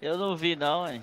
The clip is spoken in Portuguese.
Eu não vi não, hein.